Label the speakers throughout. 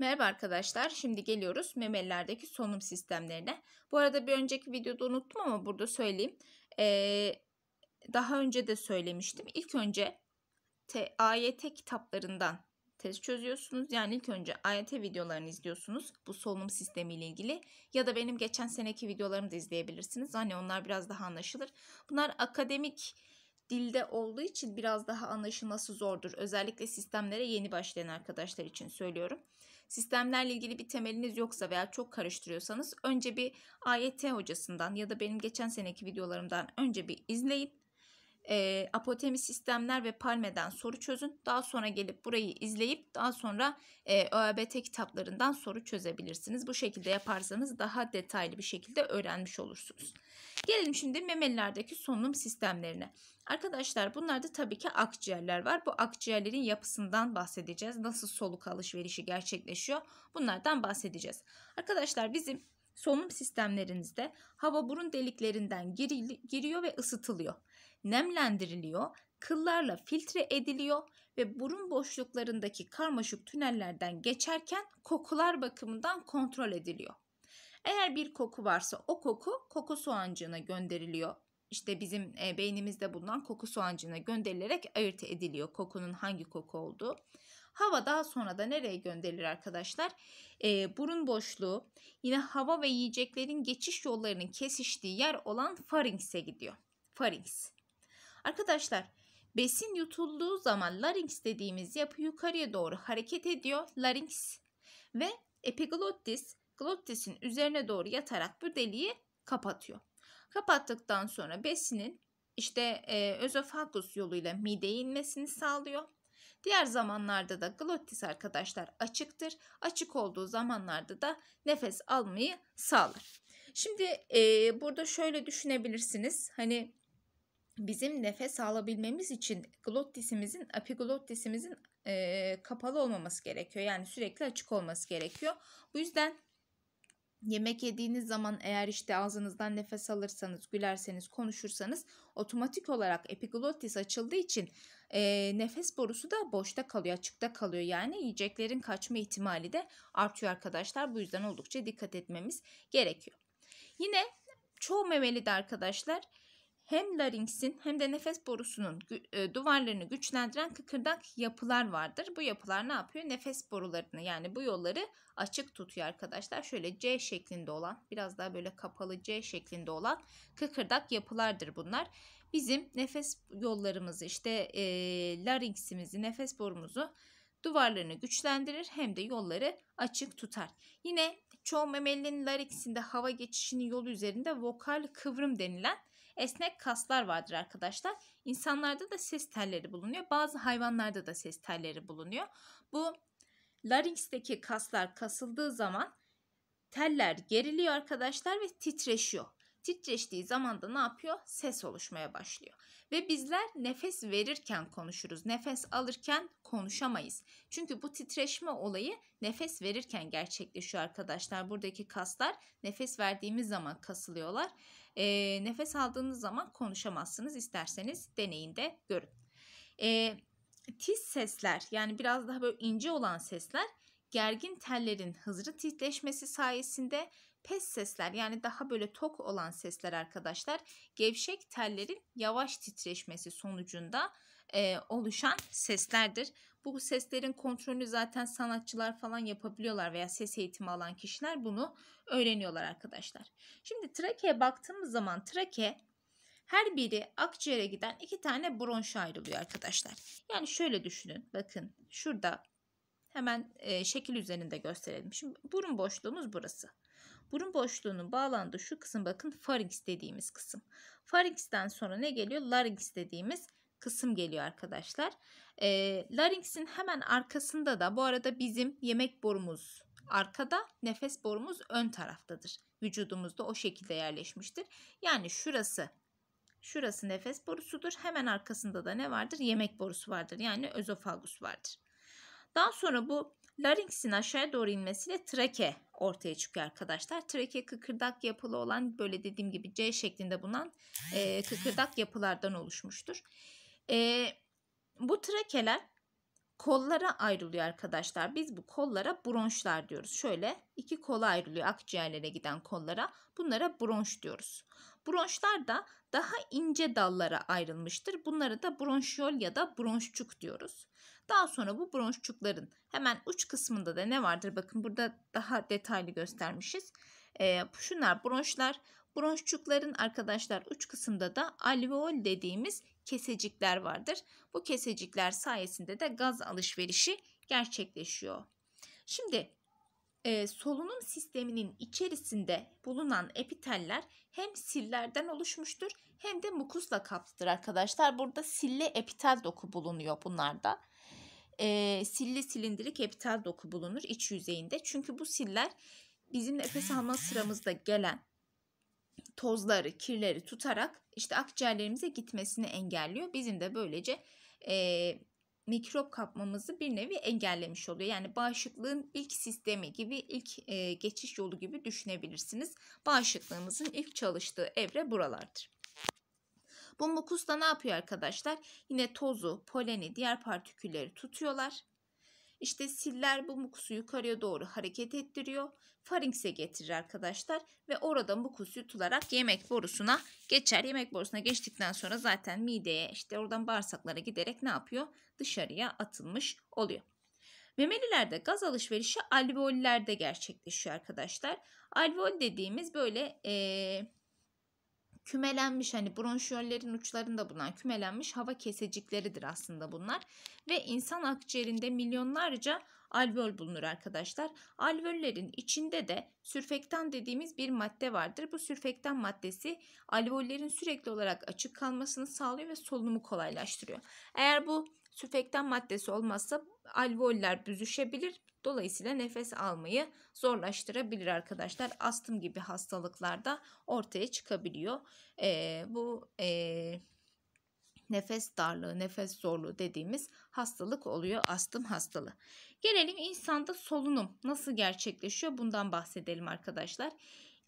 Speaker 1: Merhaba arkadaşlar. Şimdi geliyoruz memelilerdeki solunum sistemlerine. Bu arada bir önceki videoda unuttum ama burada söyleyeyim. Ee, daha önce de söylemiştim. İlk önce te, AYT kitaplarından test çözüyorsunuz. Yani ilk önce AYT videolarını izliyorsunuz. Bu solunum sistemiyle ilgili. Ya da benim geçen seneki videolarımı da izleyebilirsiniz. Hani onlar biraz daha anlaşılır. Bunlar akademik dilde olduğu için biraz daha anlaşılması zordur. Özellikle sistemlere yeni başlayan arkadaşlar için söylüyorum sistemlerle ilgili bir temeliniz yoksa veya çok karıştırıyorsanız önce bir AYT hocasından ya da benim geçen seneki videolarımdan önce bir izleyip e, apotemi sistemler ve palmeden soru çözün. Daha sonra gelip burayı izleyip daha sonra e, ÖABT kitaplarından soru çözebilirsiniz. Bu şekilde yaparsanız daha detaylı bir şekilde öğrenmiş olursunuz. Gelelim şimdi memelilerdeki solunum sistemlerine. Arkadaşlar bunlarda tabii ki akciğerler var. Bu akciğerlerin yapısından bahsedeceğiz. Nasıl soluk alışverişi gerçekleşiyor bunlardan bahsedeceğiz. Arkadaşlar bizim solunum sistemlerinizde hava burun deliklerinden giriyor ve ısıtılıyor nemlendiriliyor, kıllarla filtre ediliyor ve burun boşluklarındaki karmaşık tünellerden geçerken kokular bakımından kontrol ediliyor. Eğer bir koku varsa o koku koku soğancığına gönderiliyor. İşte bizim e, beynimizde bulunan koku soğancığına gönderilerek ayırt ediliyor kokunun hangi koku olduğu. Hava daha sonra da nereye gönderilir arkadaşlar? E, burun boşluğu yine hava ve yiyeceklerin geçiş yollarının kesiştiği yer olan faringse gidiyor. Farings. Arkadaşlar besin yutulduğu zaman larynx dediğimiz yapı yukarıya doğru hareket ediyor. Larynx ve epiglottis glottisin üzerine doğru yatarak bu deliği kapatıyor. Kapattıktan sonra besinin işte e, özofagus yoluyla mideye inmesini sağlıyor. Diğer zamanlarda da glottis arkadaşlar açıktır. Açık olduğu zamanlarda da nefes almayı sağlar. Şimdi e, burada şöyle düşünebilirsiniz. Hani bizim nefes alabilmemiz için glottisimizin, apiglottisimizin e, kapalı olmaması gerekiyor. Yani sürekli açık olması gerekiyor. Bu yüzden yemek yediğiniz zaman eğer işte ağzınızdan nefes alırsanız, gülerseniz, konuşursanız otomatik olarak epiglottis açıldığı için e, nefes borusu da boşta kalıyor, açıkta kalıyor. Yani yiyeceklerin kaçma ihtimali de artıyor arkadaşlar. Bu yüzden oldukça dikkat etmemiz gerekiyor. Yine çoğu memelide arkadaşlar hem laringsin hem de nefes borusunun e, duvarlarını güçlendiren kıkırdak yapılar vardır. Bu yapılar ne yapıyor? Nefes borularını yani bu yolları açık tutuyor arkadaşlar. Şöyle C şeklinde olan biraz daha böyle kapalı C şeklinde olan kıkırdak yapılardır bunlar. Bizim nefes yollarımızı işte e, laringsimizi nefes borumuzu duvarlarını güçlendirir hem de yolları açık tutar. Yine çoğu memelinin lariksinde hava geçişinin yolu üzerinde vokal kıvrım denilen esnek kaslar vardır arkadaşlar. İnsanlarda da ses telleri bulunuyor. Bazı hayvanlarda da ses telleri bulunuyor. Bu laringsteki kaslar kasıldığı zaman teller geriliyor arkadaşlar ve titreşiyor. Titreştiği zaman da ne yapıyor? Ses oluşmaya başlıyor. Ve bizler nefes verirken konuşuruz. Nefes alırken konuşamayız. Çünkü bu titreşme olayı nefes verirken gerçekleşiyor arkadaşlar. Buradaki kaslar nefes verdiğimiz zaman kasılıyorlar. E, nefes aldığınız zaman konuşamazsınız. İsterseniz deneyinde görün. E, tiz sesler yani biraz daha böyle ince olan sesler gergin tellerin hızlı titreşmesi sayesinde pes sesler yani daha böyle tok olan sesler arkadaşlar gevşek tellerin yavaş titreşmesi sonucunda e, oluşan seslerdir. Bu seslerin kontrolünü zaten sanatçılar falan yapabiliyorlar veya ses eğitimi alan kişiler bunu öğreniyorlar arkadaşlar. Şimdi trakeye baktığımız zaman trake her biri akciğere giden iki tane bronş ayrılıyor arkadaşlar. Yani şöyle düşünün bakın şurada hemen e, şekil üzerinde gösterelim. Şimdi burun boşluğumuz burası. Burun boşluğunun bağlandığı şu kısım bakın farinks dediğimiz kısım. Faringsten sonra ne geliyor? Larynx dediğimiz kısım geliyor arkadaşlar. E, larynx'in hemen arkasında da bu arada bizim yemek borumuz arkada, nefes borumuz ön taraftadır. Vücudumuzda o şekilde yerleşmiştir. Yani şurası Şurası nefes borusudur. Hemen arkasında da ne vardır? Yemek borusu vardır. Yani özofagus vardır. Daha sonra bu laringsin aşağıya doğru inmesiyle trake ortaya çıkıyor arkadaşlar. Trake kıkırdak yapılı olan böyle dediğim gibi C şeklinde bulunan e, kıkırdak yapılardan oluşmuştur. E, bu trakeler kollara ayrılıyor arkadaşlar. Biz bu kollara bronşlar diyoruz. Şöyle iki kola ayrılıyor akciğerlere giden kollara. Bunlara bronş diyoruz. Bronşlar da daha ince dallara ayrılmıştır. Bunlara da bronşiyol ya da bronşçuk diyoruz. Daha sonra bu bronşçukların hemen uç kısmında da ne vardır? Bakın burada daha detaylı göstermişiz. E, şunlar bronşlar. Bronşçukların arkadaşlar uç kısımda da alveol dediğimiz kesecikler vardır. Bu kesecikler sayesinde de gaz alışverişi gerçekleşiyor. Şimdi e, solunum sisteminin içerisinde bulunan epiteller hem sillerden oluşmuştur hem de mukusla kaplıdır arkadaşlar. Burada sille epitel doku bulunuyor bunlarda e, silli silindirik epitel doku bulunur iç yüzeyinde. Çünkü bu siller bizim nefes alma sıramızda gelen tozları, kirleri tutarak işte akciğerlerimize gitmesini engelliyor. Bizim de böylece e, mikrop kapmamızı bir nevi engellemiş oluyor. Yani bağışıklığın ilk sistemi gibi, ilk e, geçiş yolu gibi düşünebilirsiniz. Bağışıklığımızın ilk çalıştığı evre buralardır. Bu mukus da ne yapıyor arkadaşlar? Yine tozu, poleni, diğer partikülleri tutuyorlar. İşte siller bu mukusu yukarıya doğru hareket ettiriyor. Faringse getirir arkadaşlar ve orada mukus yutularak yemek borusuna geçer. Yemek borusuna geçtikten sonra zaten mideye işte oradan bağırsaklara giderek ne yapıyor? Dışarıya atılmış oluyor. Memelilerde gaz alışverişi alveollerde gerçekleşiyor arkadaşlar. Alveol dediğimiz böyle ee, kümelenmiş hani bronşiyollerin uçlarında bulunan kümelenmiş hava kesecikleridir aslında bunlar. Ve insan akciğerinde milyonlarca alveol bulunur arkadaşlar. Alveollerin içinde de sürfektan dediğimiz bir madde vardır. Bu sürfektan maddesi alveollerin sürekli olarak açık kalmasını sağlıyor ve solunumu kolaylaştırıyor. Eğer bu Süfektan maddesi olmazsa alveoller büzüşebilir. Dolayısıyla nefes almayı zorlaştırabilir arkadaşlar. Astım gibi hastalıklarda ortaya çıkabiliyor. E, bu e, nefes darlığı, nefes zorluğu dediğimiz hastalık oluyor astım hastalığı. Gelelim insanda solunum nasıl gerçekleşiyor bundan bahsedelim arkadaşlar.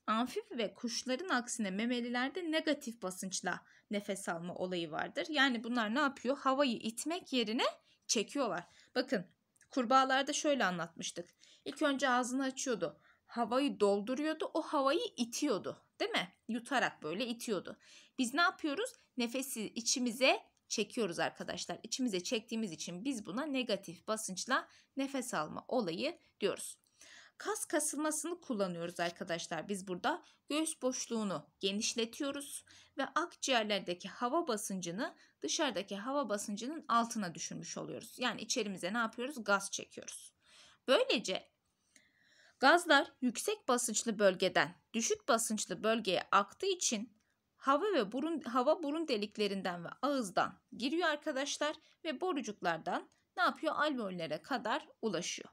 Speaker 1: Amfibi ve kuşların aksine memelilerde negatif basınçla nefes alma olayı vardır. Yani bunlar ne yapıyor? Havayı itmek yerine çekiyorlar. Bakın kurbağalarda şöyle anlatmıştık. İlk önce ağzını açıyordu. Havayı dolduruyordu. O havayı itiyordu. Değil mi? Yutarak böyle itiyordu. Biz ne yapıyoruz? Nefesi içimize çekiyoruz arkadaşlar. İçimize çektiğimiz için biz buna negatif basınçla nefes alma olayı diyoruz. Kas kasılmasını kullanıyoruz arkadaşlar. Biz burada göğüs boşluğunu genişletiyoruz ve akciğerlerdeki hava basıncını dışarıdaki hava basıncının altına düşürmüş oluyoruz. Yani içerimize ne yapıyoruz? Gaz çekiyoruz. Böylece gazlar yüksek basınçlı bölgeden düşük basınçlı bölgeye aktığı için hava ve burun hava burun deliklerinden ve ağızdan giriyor arkadaşlar ve borucuklardan ne yapıyor? Alveollere kadar ulaşıyor.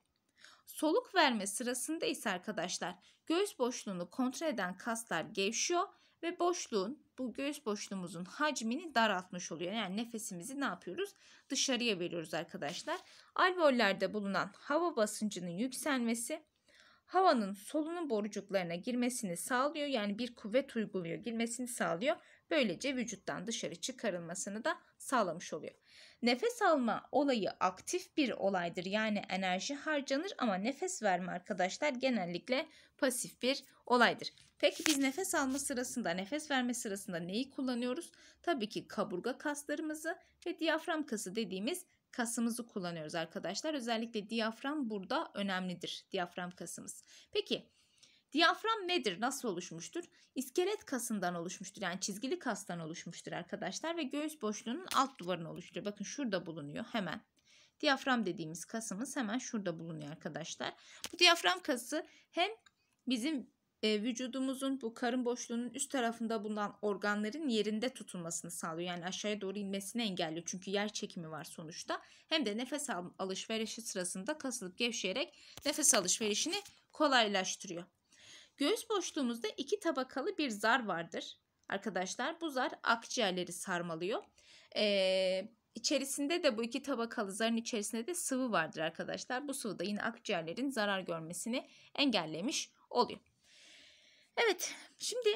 Speaker 1: Soluk verme sırasında ise arkadaşlar göğüs boşluğunu kontrol eden kaslar gevşiyor ve boşluğun bu göğüs boşluğumuzun hacmini daraltmış oluyor. Yani nefesimizi ne yapıyoruz? Dışarıya veriyoruz arkadaşlar. Alveollerde bulunan hava basıncının yükselmesi havanın solunum borucuklarına girmesini sağlıyor. Yani bir kuvvet uyguluyor, girmesini sağlıyor. Böylece vücuttan dışarı çıkarılmasını da sağlamış oluyor. Nefes alma olayı aktif bir olaydır. Yani enerji harcanır ama nefes verme arkadaşlar genellikle pasif bir olaydır. Peki biz nefes alma sırasında, nefes verme sırasında neyi kullanıyoruz? Tabii ki kaburga kaslarımızı ve diyafram kası dediğimiz kasımızı kullanıyoruz arkadaşlar. Özellikle diyafram burada önemlidir. Diyafram kasımız. Peki Diyafram nedir? Nasıl oluşmuştur? İskelet kasından oluşmuştur. Yani çizgili kastan oluşmuştur arkadaşlar ve göğüs boşluğunun alt duvarını oluşturuyor. Bakın şurada bulunuyor hemen. Diyafram dediğimiz kasımız hemen şurada bulunuyor arkadaşlar. Bu diyafram kası hem bizim e, vücudumuzun bu karın boşluğunun üst tarafında bulunan organların yerinde tutulmasını sağlıyor. Yani aşağıya doğru inmesini engelliyor. Çünkü yer çekimi var sonuçta. Hem de nefes alışverişi sırasında kasılıp gevşeyerek nefes alışverişini kolaylaştırıyor. Göğüs boşluğumuzda iki tabakalı bir zar vardır. Arkadaşlar bu zar akciğerleri sarmalıyor. Ee, içerisinde de bu iki tabakalı zarın içerisinde de sıvı vardır arkadaşlar. Bu sıvı da yine akciğerlerin zarar görmesini engellemiş oluyor. Evet şimdi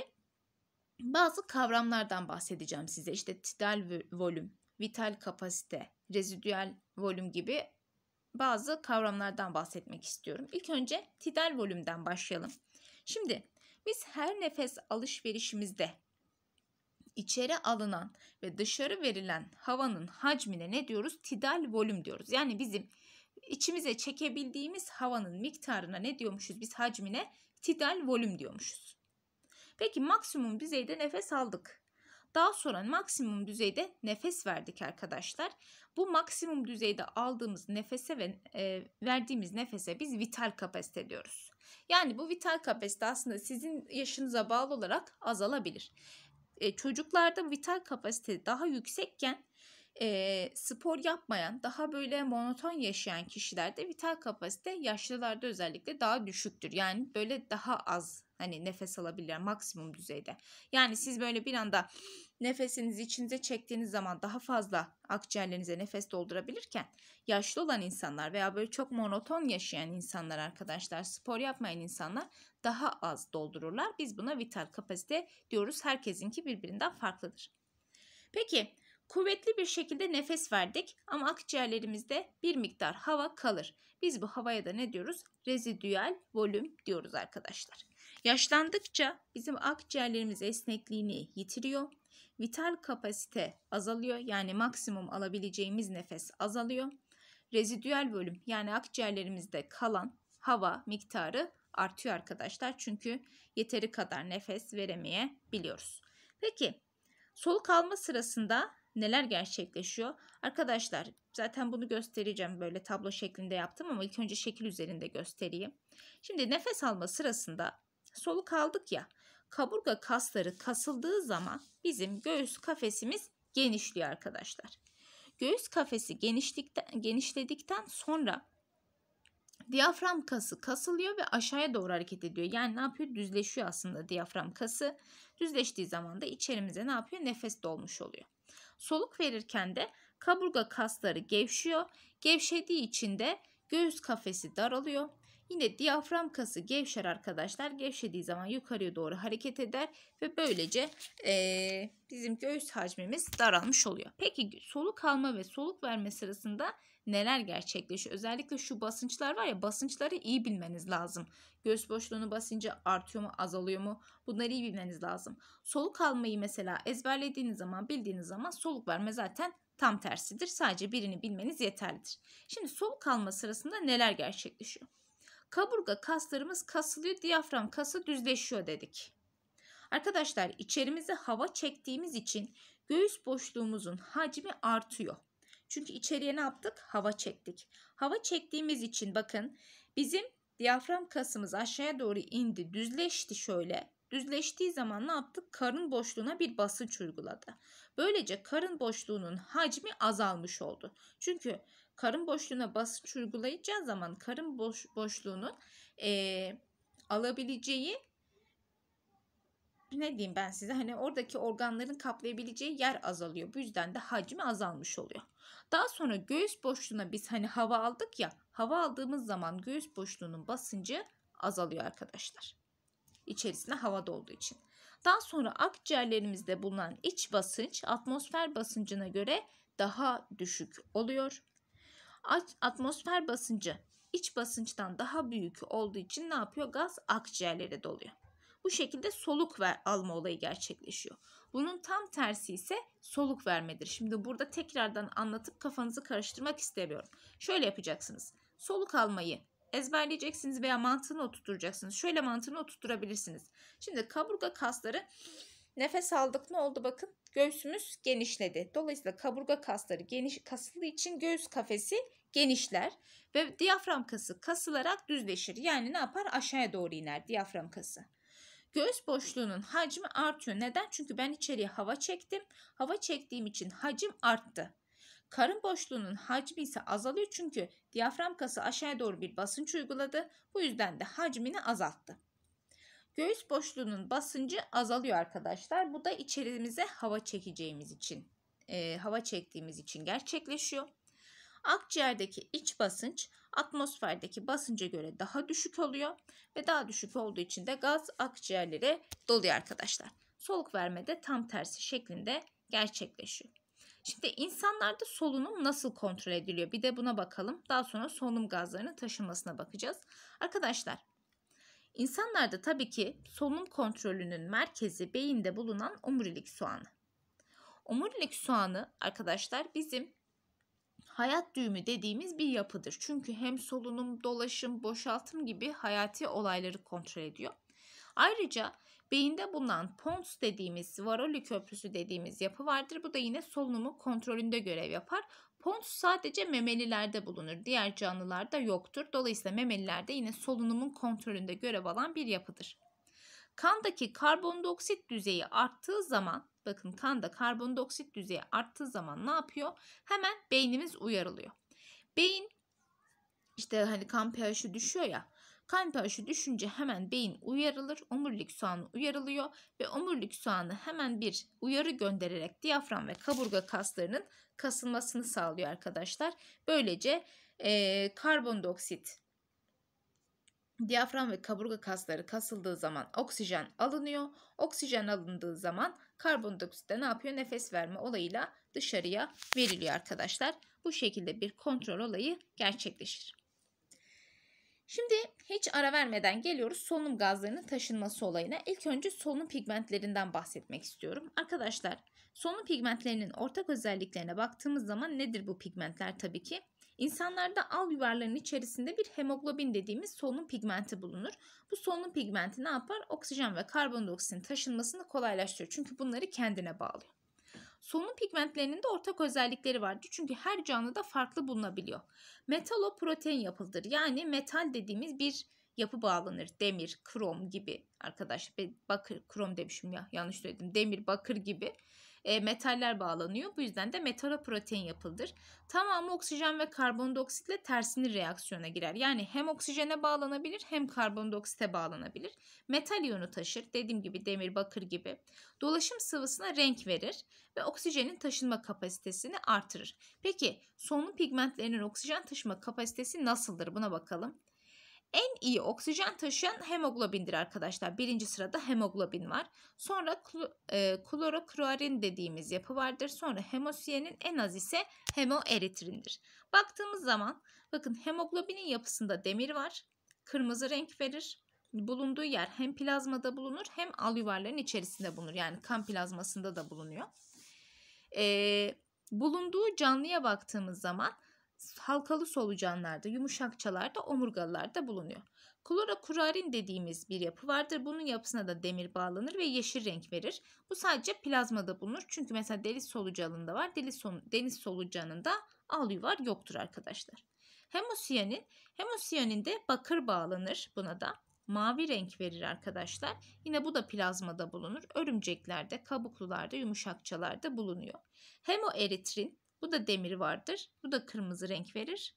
Speaker 1: bazı kavramlardan bahsedeceğim size. İşte tidal volüm, vital kapasite, rezidüel volüm gibi bazı kavramlardan bahsetmek istiyorum. İlk önce tidal volümden başlayalım. Şimdi biz her nefes alışverişimizde içeri alınan ve dışarı verilen havanın hacmine ne diyoruz? Tidal volüm diyoruz. Yani bizim içimize çekebildiğimiz havanın miktarına ne diyormuşuz? Biz hacmine tidal volüm diyormuşuz. Peki maksimum düzeyde nefes aldık. Daha sonra maksimum düzeyde nefes verdik arkadaşlar. Bu maksimum düzeyde aldığımız nefese ve e, verdiğimiz nefese biz vital kapasite diyoruz. Yani bu vital kapasite aslında sizin yaşınıza bağlı olarak azalabilir. E, çocuklarda vital kapasite daha yüksekken e, spor yapmayan, daha böyle monoton yaşayan kişilerde vital kapasite yaşlılarda özellikle daha düşüktür. Yani böyle daha az hani nefes alabilirler maksimum düzeyde. Yani siz böyle bir anda nefesinizi içinize çektiğiniz zaman daha fazla akciğerlerinize nefes doldurabilirken yaşlı olan insanlar veya böyle çok monoton yaşayan insanlar arkadaşlar spor yapmayan insanlar daha az doldururlar. Biz buna vital kapasite diyoruz. Herkesinki birbirinden farklıdır. Peki Kuvvetli bir şekilde nefes verdik ama akciğerlerimizde bir miktar hava kalır. Biz bu havaya da ne diyoruz? Rezidüel volüm diyoruz arkadaşlar. Yaşlandıkça bizim akciğerlerimiz esnekliğini yitiriyor. Vital kapasite azalıyor. Yani maksimum alabileceğimiz nefes azalıyor. Rezidüel volüm yani akciğerlerimizde kalan hava miktarı artıyor arkadaşlar. Çünkü yeteri kadar nefes veremeyebiliyoruz. Peki soluk alma sırasında neler gerçekleşiyor? Arkadaşlar zaten bunu göstereceğim böyle tablo şeklinde yaptım ama ilk önce şekil üzerinde göstereyim. Şimdi nefes alma sırasında soluk aldık ya kaburga kasları kasıldığı zaman bizim göğüs kafesimiz genişliyor arkadaşlar. Göğüs kafesi genişledikten sonra diyafram kası kasılıyor ve aşağıya doğru hareket ediyor. Yani ne yapıyor? Düzleşiyor aslında diyafram kası. Düzleştiği zaman da içerimize ne yapıyor? Nefes dolmuş oluyor. Soluk verirken de kaburga kasları gevşiyor. Gevşediği için de göğüs kafesi daralıyor. Yine diyafram kası gevşer arkadaşlar. Gevşediği zaman yukarıya doğru hareket eder ve böylece e, bizim göğüs hacmimiz daralmış oluyor. Peki soluk alma ve soluk verme sırasında neler gerçekleşiyor? Özellikle şu basınçlar var ya basınçları iyi bilmeniz lazım. Göğüs boşluğunu basınca artıyor mu azalıyor mu? Bunları iyi bilmeniz lazım. Soluk almayı mesela ezberlediğiniz zaman bildiğiniz zaman soluk verme zaten tam tersidir. Sadece birini bilmeniz yeterlidir. Şimdi soluk alma sırasında neler gerçekleşiyor? Kaburga kaslarımız kasılıyor, diyafram kası düzleşiyor dedik. Arkadaşlar içerimize hava çektiğimiz için göğüs boşluğumuzun hacmi artıyor. Çünkü içeriye ne yaptık? Hava çektik. Hava çektiğimiz için bakın bizim diyafram kasımız aşağıya doğru indi, düzleşti şöyle. Düzleştiği zaman ne yaptık? Karın boşluğuna bir basınç uyguladı. Böylece karın boşluğunun hacmi azalmış oldu. Çünkü Karın boşluğuna basınç uygulayacağı zaman karın boş, boşluğunun e, alabileceği ne diyeyim ben size hani oradaki organların kaplayabileceği yer azalıyor. Bu yüzden de hacmi azalmış oluyor. Daha sonra göğüs boşluğuna biz hani hava aldık ya hava aldığımız zaman göğüs boşluğunun basıncı azalıyor arkadaşlar. İçerisinde hava dolduğu için. Daha sonra akciğerlerimizde bulunan iç basınç atmosfer basıncına göre daha düşük oluyor. Atmosfer basıncı iç basınçtan daha büyük olduğu için ne yapıyor? Gaz akciğerlere doluyor. Bu şekilde soluk ver, alma olayı gerçekleşiyor. Bunun tam tersi ise soluk vermedir. Şimdi burada tekrardan anlatıp kafanızı karıştırmak istemiyorum. Şöyle yapacaksınız. Soluk almayı ezberleyeceksiniz veya mantığını oturtacaksınız. Şöyle mantığını oturtabilirsiniz. Şimdi kaburga kasları Nefes aldık ne oldu bakın. Göğsümüz genişledi. Dolayısıyla kaburga kasları geniş kasıldığı için göğüs kafesi genişler ve diyafram kası kasılarak düzleşir. Yani ne yapar? Aşağıya doğru iner diyafram kası. Göğüs boşluğunun hacmi artıyor. Neden? Çünkü ben içeriye hava çektim. Hava çektiğim için hacim arttı. Karın boşluğunun hacmi ise azalıyor çünkü diyafram kası aşağıya doğru bir basınç uyguladı. Bu yüzden de hacmini azalttı. Göğüs boşluğunun basıncı azalıyor arkadaşlar. Bu da içerimize hava çekeceğimiz için, e, hava çektiğimiz için gerçekleşiyor. Akciğerdeki iç basınç atmosferdeki basınca göre daha düşük oluyor ve daha düşük olduğu için de gaz akciğerlere doluyor arkadaşlar. Soluk vermede tam tersi şeklinde gerçekleşiyor. Şimdi insanlarda solunum nasıl kontrol ediliyor? Bir de buna bakalım. Daha sonra solunum gazlarının taşınmasına bakacağız. Arkadaşlar İnsanlarda tabii ki solunum kontrolünün merkezi beyinde bulunan omurilik soğanı. Omurilik soğanı arkadaşlar bizim hayat düğümü dediğimiz bir yapıdır. Çünkü hem solunum, dolaşım, boşaltım gibi hayati olayları kontrol ediyor. Ayrıca Beyinde bulunan pons dediğimiz, varoli köprüsü dediğimiz yapı vardır. Bu da yine solunumu kontrolünde görev yapar. Pons sadece memelilerde bulunur. Diğer canlılarda yoktur. Dolayısıyla memelilerde yine solunumun kontrolünde görev alan bir yapıdır. Kandaki karbondioksit düzeyi arttığı zaman, bakın kanda karbondioksit düzeyi arttığı zaman ne yapıyor? Hemen beynimiz uyarılıyor. Beyin işte hani kan pH'i düşüyor ya Kan pH'i düşünce hemen beyin uyarılır. Omurilik soğanı uyarılıyor ve omurilik soğanı hemen bir uyarı göndererek diyafram ve kaburga kaslarının kasılmasını sağlıyor arkadaşlar. Böylece e, karbondioksit Diyafram ve kaburga kasları kasıldığı zaman oksijen alınıyor. Oksijen alındığı zaman karbondioksit de ne yapıyor? Nefes verme olayıyla dışarıya veriliyor arkadaşlar. Bu şekilde bir kontrol olayı gerçekleşir. Şimdi hiç ara vermeden geliyoruz solunum gazlarının taşınması olayına. İlk önce solunum pigmentlerinden bahsetmek istiyorum. Arkadaşlar solunum pigmentlerinin ortak özelliklerine baktığımız zaman nedir bu pigmentler tabii ki? İnsanlarda al yuvarlarının içerisinde bir hemoglobin dediğimiz solunum pigmenti bulunur. Bu solunum pigmenti ne yapar? Oksijen ve karbondioksitin taşınmasını kolaylaştırır. Çünkü bunları kendine bağlıyor. Solunum pigmentlerinin de ortak özellikleri vardır. Çünkü her canlıda farklı bulunabiliyor. Metaloprotein yapılıdır. Yani metal dediğimiz bir yapı bağlanır. Demir, krom gibi arkadaşlar. bakır krom demişim ya yanlış söyledim. Demir, bakır gibi e, metaller bağlanıyor. Bu yüzden de metaloprotein yapılır. Tamamı oksijen ve karbondioksitle tersini reaksiyona girer. Yani hem oksijene bağlanabilir hem karbondioksite bağlanabilir. Metal iyonu taşır. Dediğim gibi demir, bakır gibi. Dolaşım sıvısına renk verir ve oksijenin taşınma kapasitesini artırır. Peki sonlu pigmentlerinin oksijen taşıma kapasitesi nasıldır? Buna bakalım. En iyi oksijen taşıyan hemoglobindir arkadaşlar. Birinci sırada hemoglobin var. Sonra e, kloroklorin dediğimiz yapı vardır. Sonra hemosiyenin en az ise hemoeritrindir. Baktığımız zaman bakın hemoglobinin yapısında demir var. Kırmızı renk verir. Bulunduğu yer hem plazmada bulunur hem alüvarların içerisinde bulunur. Yani kan plazmasında da bulunuyor. E, bulunduğu canlıya baktığımız zaman halkalı solucanlarda, yumuşakçalarda, omurgalarda bulunuyor. Klorokurarin dediğimiz bir yapı vardır. Bunun yapısına da demir bağlanır ve yeşil renk verir. Bu sadece plazmada bulunur. Çünkü mesela deniz solucanında var. Deniz, deniz solucanında al var yoktur arkadaşlar. Hemosiyanin, hemosiyanin bakır bağlanır buna da. Mavi renk verir arkadaşlar. Yine bu da plazmada bulunur. Örümceklerde, kabuklularda, yumuşakçalarda bulunuyor. Hemoeritrin bu da demiri vardır. Bu da kırmızı renk verir.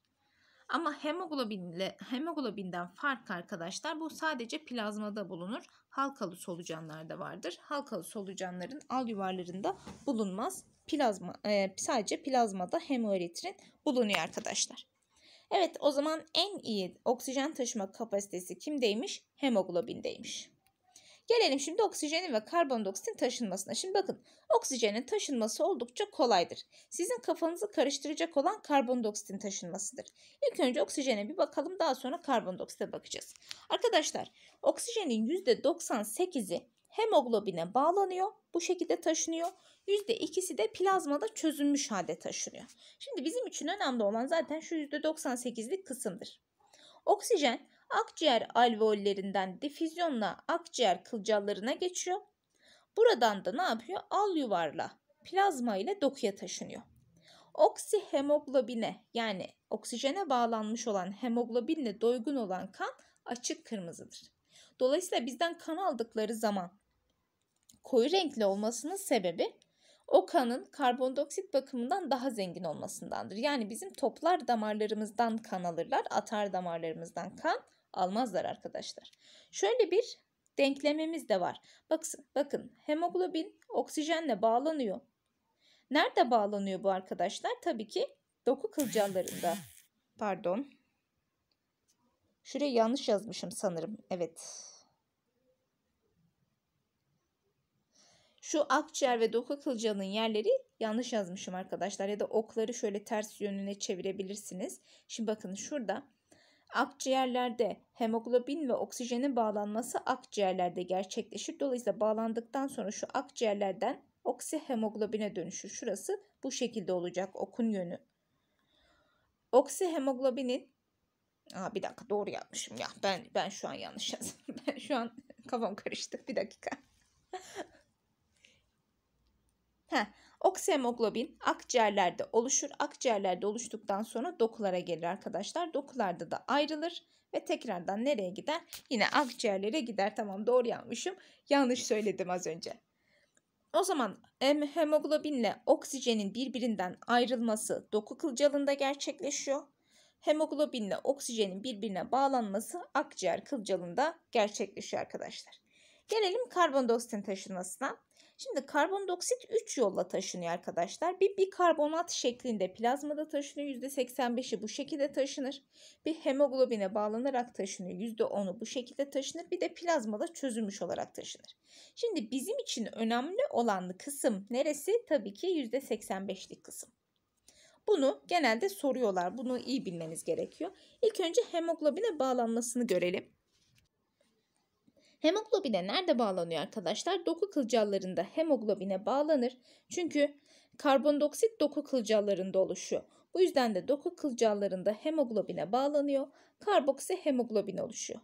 Speaker 1: Ama hemoglobinle hemoglobinden farklı arkadaşlar bu sadece plazmada bulunur. Halkalı solucanlarda vardır. Halkalı solucanların al yuvarlarında bulunmaz. Plazma e, sadece plazmada hemoeritrin bulunuyor arkadaşlar. Evet o zaman en iyi oksijen taşıma kapasitesi kimdeymiş? Hemoglobindeymiş. Gelelim şimdi oksijenin ve karbondioksitin taşınmasına. Şimdi bakın oksijenin taşınması oldukça kolaydır. Sizin kafanızı karıştıracak olan karbondioksitin taşınmasıdır. İlk önce oksijene bir bakalım daha sonra karbondioksite bakacağız. Arkadaşlar oksijenin %98'i hemoglobine bağlanıyor. Bu şekilde taşınıyor. %2'si de plazmada çözünmüş halde taşınıyor. Şimdi bizim için önemli olan zaten şu %98'lik kısımdır. Oksijen akciğer alveollerinden difüzyonla akciğer kılcallarına geçiyor. Buradan da ne yapıyor? Al yuvarla plazma ile dokuya taşınıyor. Oksihemoglobine yani oksijene bağlanmış olan hemoglobinle doygun olan kan açık kırmızıdır. Dolayısıyla bizden kan aldıkları zaman koyu renkli olmasının sebebi o kanın karbondioksit bakımından daha zengin olmasındandır. Yani bizim toplar damarlarımızdan kan alırlar, atar damarlarımızdan kan almazlar arkadaşlar. Şöyle bir denklemimiz de var. Bakın, bakın hemoglobin oksijenle bağlanıyor. Nerede bağlanıyor bu arkadaşlar? Tabii ki doku kılcallarında. Pardon. Şuraya yanlış yazmışım sanırım. Evet. Şu akciğer ve doku kılcalının yerleri yanlış yazmışım arkadaşlar. Ya da okları şöyle ters yönüne çevirebilirsiniz. Şimdi bakın şurada Akciğerlerde hemoglobin ve oksijenin bağlanması akciğerlerde gerçekleşir. Dolayısıyla bağlandıktan sonra şu akciğerlerden oksihemoglobine dönüşür. Şurası bu şekilde olacak okun yönü. Oksihemoglobinin Aa, bir dakika doğru yapmışım ya. Ben ben şu an yanlış yazdım. Ben şu an kafam karıştı. Bir dakika. Heh. Oksihemoglobin akciğerlerde oluşur. Akciğerlerde oluştuktan sonra dokulara gelir arkadaşlar. Dokularda da ayrılır ve tekrardan nereye gider? Yine akciğerlere gider. Tamam doğru yapmışım. Yanlış söyledim az önce. O zaman hemoglobinle oksijenin birbirinden ayrılması doku kılcalında gerçekleşiyor. Hemoglobinle oksijenin birbirine bağlanması akciğer kılcalında gerçekleşiyor arkadaşlar. Gelelim karbondioksitin taşınmasına. Şimdi karbondioksit 3 yolla taşınıyor arkadaşlar. Bir bikarbonat şeklinde plazmada taşınıyor. %85'i bu şekilde taşınır. Bir hemoglobine bağlanarak taşınıyor. %10'u bu şekilde taşınır. Bir de plazmada çözülmüş olarak taşınır. Şimdi bizim için önemli olan kısım neresi? Tabii ki %85'lik kısım. Bunu genelde soruyorlar. Bunu iyi bilmeniz gerekiyor. İlk önce hemoglobine bağlanmasını görelim. Hemoglobine nerede bağlanıyor arkadaşlar? Doku kılcallarında hemoglobine bağlanır. Çünkü karbondoksit doku kılcallarında oluşuyor. Bu yüzden de doku kılcallarında hemoglobine bağlanıyor. Karboksi hemoglobin oluşuyor.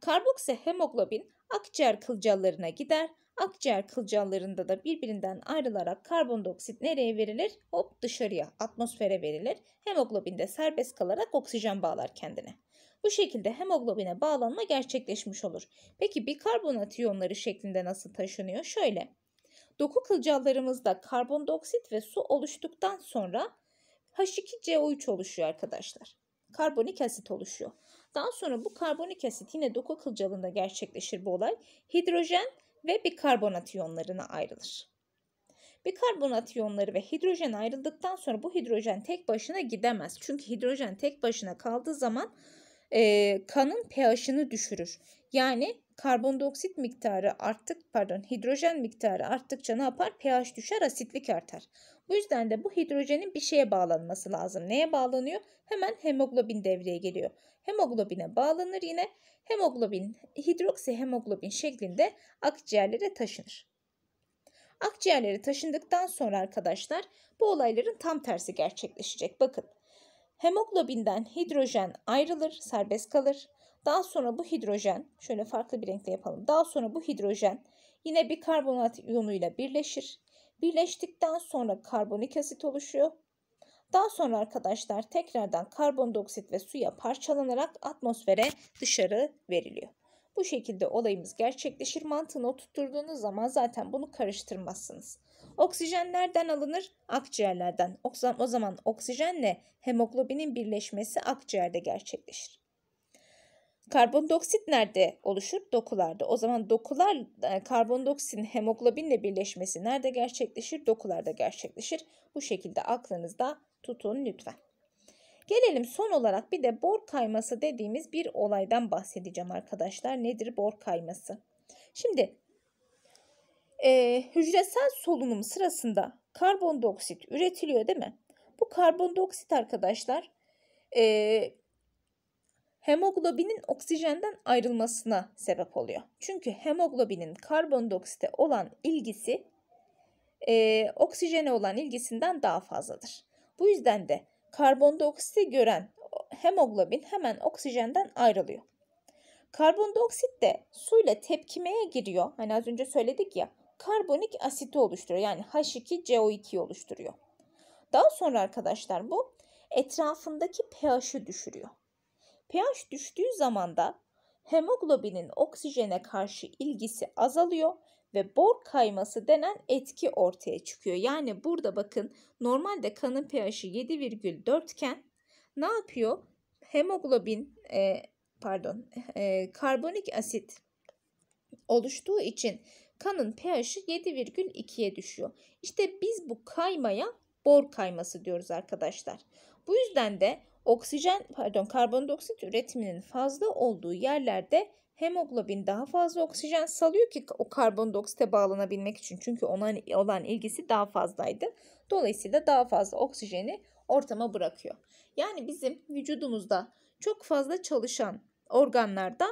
Speaker 1: Karboksi hemoglobin akciğer kılcallarına gider. Akciğer kılcallarında da birbirinden ayrılarak karbondoksit nereye verilir? Hop dışarıya, atmosfere verilir. Hemoglobin'de serbest kalarak oksijen bağlar kendine. Bu şekilde hemoglobine bağlanma gerçekleşmiş olur. Peki bikarbonat iyonları şeklinde nasıl taşınıyor? Şöyle. Doku kılcallarımızda karbondioksit ve su oluştuktan sonra H2CO3 oluşuyor arkadaşlar. Karbonik asit oluşuyor. Daha sonra bu karbonik asit yine doku kılcalında gerçekleşir bu olay. Hidrojen ve bikarbonat iyonlarına ayrılır. Bikarbonat iyonları ve hidrojen ayrıldıktan sonra bu hidrojen tek başına gidemez. Çünkü hidrojen tek başına kaldığı zaman e, kanın pH'ını düşürür. Yani karbondioksit miktarı arttık pardon hidrojen miktarı arttıkça ne yapar? pH düşer asitlik artar. Bu yüzden de bu hidrojenin bir şeye bağlanması lazım. Neye bağlanıyor? Hemen hemoglobin devreye geliyor. Hemoglobine bağlanır yine. Hemoglobin hidroksi hemoglobin şeklinde akciğerlere taşınır. Akciğerlere taşındıktan sonra arkadaşlar bu olayların tam tersi gerçekleşecek. Bakın Hemoglobinden hidrojen ayrılır, serbest kalır. Daha sonra bu hidrojen, şöyle farklı bir renkle yapalım. Daha sonra bu hidrojen yine bir karbonat iyonuyla birleşir. Birleştikten sonra karbonik asit oluşuyor. Daha sonra arkadaşlar tekrardan karbondioksit ve suya parçalanarak atmosfere dışarı veriliyor. Bu şekilde olayımız gerçekleşir. Mantığını oturttuğunuz zaman zaten bunu karıştırmazsınız. Oksijen nereden alınır? Akciğerlerden. O zaman oksijenle hemoglobinin birleşmesi akciğerde gerçekleşir. Karbondioksit nerede oluşur? Dokularda. O zaman dokular e, karbondioksitin hemoglobinle birleşmesi nerede gerçekleşir? Dokularda gerçekleşir. Bu şekilde aklınızda tutun lütfen. Gelelim son olarak bir de bor kayması dediğimiz bir olaydan bahsedeceğim arkadaşlar. Nedir bor kayması? Şimdi e, hücresel solunum sırasında karbondioksit üretiliyor değil mi? Bu karbondioksit arkadaşlar e, hemoglobinin oksijenden ayrılmasına sebep oluyor. Çünkü hemoglobinin karbondioksite olan ilgisi e, oksijene olan ilgisinden daha fazladır. Bu yüzden de karbondioksiti gören hemoglobin hemen oksijenden ayrılıyor. Karbondioksit de suyla tepkimeye giriyor. Hani az önce söyledik ya karbonik asiti oluşturuyor. Yani H2CO2 oluşturuyor. Daha sonra arkadaşlar bu etrafındaki pH'ı düşürüyor. pH düştüğü zaman da hemoglobinin oksijene karşı ilgisi azalıyor ve bor kayması denen etki ortaya çıkıyor. Yani burada bakın normalde kanın pH'i 7,4 iken ne yapıyor? Hemoglobin e, pardon e, karbonik asit oluştuğu için kanın pH'i 7,2'ye düşüyor. İşte biz bu kaymaya bor kayması diyoruz arkadaşlar. Bu yüzden de oksijen pardon karbondioksit üretiminin fazla olduğu yerlerde hemoglobin daha fazla oksijen salıyor ki o karbondioksite bağlanabilmek için. Çünkü ona olan ilgisi daha fazlaydı. Dolayısıyla daha fazla oksijeni ortama bırakıyor. Yani bizim vücudumuzda çok fazla çalışan organlarda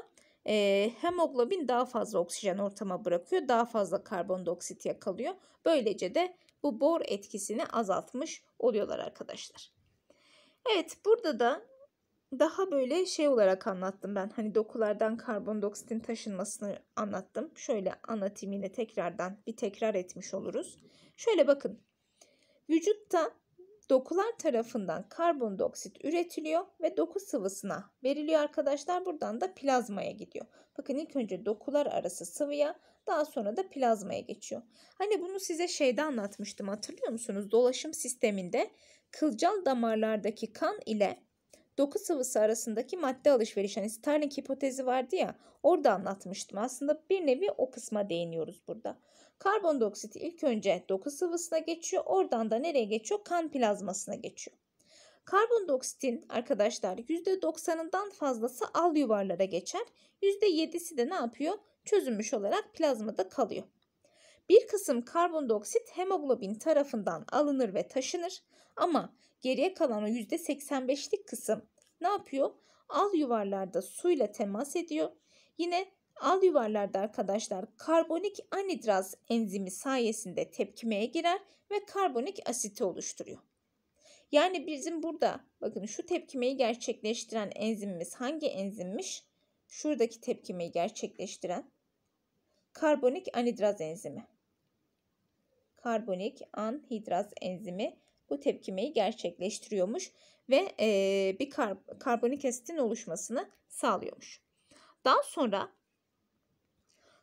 Speaker 1: e, hemoglobin daha fazla oksijen ortama bırakıyor. Daha fazla karbondioksit yakalıyor. Böylece de bu bor etkisini azaltmış oluyorlar arkadaşlar. Evet burada da daha böyle şey olarak anlattım ben. Hani dokulardan karbondioksitin taşınmasını anlattım. Şöyle anlatayım yine tekrardan bir tekrar etmiş oluruz. Şöyle bakın. Vücutta dokular tarafından karbondioksit üretiliyor ve doku sıvısına veriliyor arkadaşlar. Buradan da plazmaya gidiyor. Bakın ilk önce dokular arası sıvıya daha sonra da plazmaya geçiyor. Hani bunu size şeyde anlatmıştım hatırlıyor musunuz? Dolaşım sisteminde kılcal damarlardaki kan ile doku sıvısı arasındaki madde alışverişi hani Starling hipotezi vardı ya orada anlatmıştım. Aslında bir nevi o kısma değiniyoruz burada. Karbondioksit ilk önce doku sıvısına geçiyor. Oradan da nereye geçiyor? Kan plazmasına geçiyor. Karbondioksitin arkadaşlar %90'ından fazlası al yuvarlara geçer. %7'si de ne yapıyor? Çözülmüş olarak plazmada kalıyor. Bir kısım karbondioksit hemoglobin tarafından alınır ve taşınır ama geriye kalan o %85'lik kısım ne yapıyor? Al yuvarlarda suyla temas ediyor. Yine Al yuvarlarda arkadaşlar karbonik anhidraz enzimi sayesinde tepkimeye girer ve karbonik asiti oluşturuyor. Yani bizim burada bakın şu tepkimeyi gerçekleştiren enzimimiz hangi enzimmiş? Şuradaki tepkimeyi gerçekleştiren karbonik anhidraz enzimi. Karbonik anhidraz enzimi bu tepkimeyi gerçekleştiriyormuş ve e, bir kar, karbonik asitin oluşmasını sağlıyormuş. Daha sonra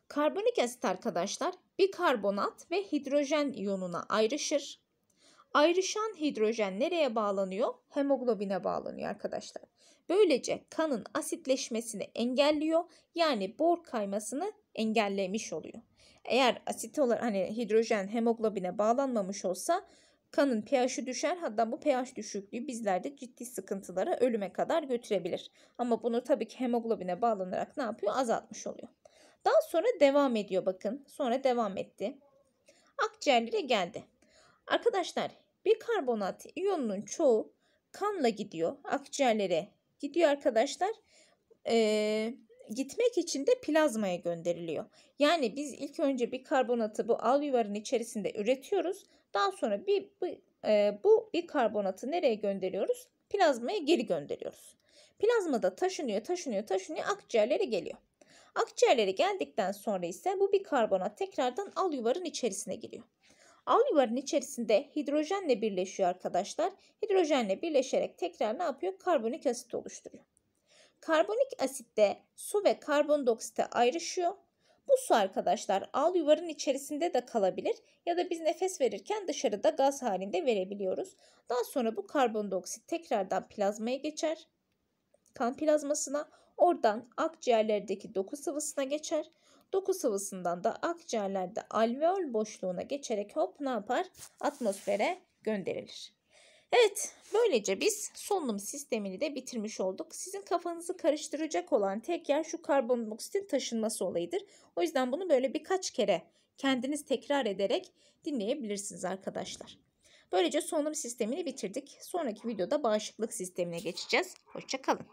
Speaker 1: Karbonik asit arkadaşlar bir karbonat ve hidrojen iyonuna ayrışır. Ayrışan hidrojen nereye bağlanıyor? Hemoglobine bağlanıyor arkadaşlar. Böylece kanın asitleşmesini engelliyor. Yani bor kaymasını engellemiş oluyor. Eğer asit olarak hani hidrojen hemoglobine bağlanmamış olsa kanın pH'i düşer hatta bu pH düşüklüğü bizlerde ciddi sıkıntılara ölüme kadar götürebilir. Ama bunu tabii ki hemoglobine bağlanarak ne yapıyor? Azaltmış oluyor. Daha sonra devam ediyor bakın. Sonra devam etti. Akciğerlere geldi. Arkadaşlar bir karbonat iyonunun çoğu kanla gidiyor. Akciğerlere gidiyor arkadaşlar. Ee, gitmek için de plazmaya gönderiliyor. Yani biz ilk önce bir karbonatı bu al yuvarın içerisinde üretiyoruz. Daha sonra bir, bir e, bu bikarbonatı nereye gönderiyoruz? Plazmaya geri gönderiyoruz. Plazma da taşınıyor, taşınıyor, taşınıyor, akciğerlere geliyor. Akciğerlere geldikten sonra ise bu bikarbonat tekrardan al yuvarın içerisine giriyor. Al yuvarın içerisinde hidrojenle birleşiyor arkadaşlar. Hidrojenle birleşerek tekrar ne yapıyor? Karbonik asit oluşturuyor. Karbonik asitte su ve karbondioksit ayrışıyor. Bu su arkadaşlar al yuvarın içerisinde de kalabilir ya da biz nefes verirken dışarıda gaz halinde verebiliyoruz. Daha sonra bu karbondioksit tekrardan plazmaya geçer. Kan plazmasına Oradan akciğerlerdeki doku sıvısına geçer. Doku sıvısından da akciğerlerde alveol boşluğuna geçerek hop ne yapar? Atmosfere gönderilir. Evet, böylece biz solunum sistemini de bitirmiş olduk. Sizin kafanızı karıştıracak olan tek yer şu karbondioksitin taşınması olayıdır. O yüzden bunu böyle birkaç kere kendiniz tekrar ederek dinleyebilirsiniz arkadaşlar. Böylece solunum sistemini bitirdik. Sonraki videoda bağışıklık sistemine geçeceğiz. Hoşçakalın.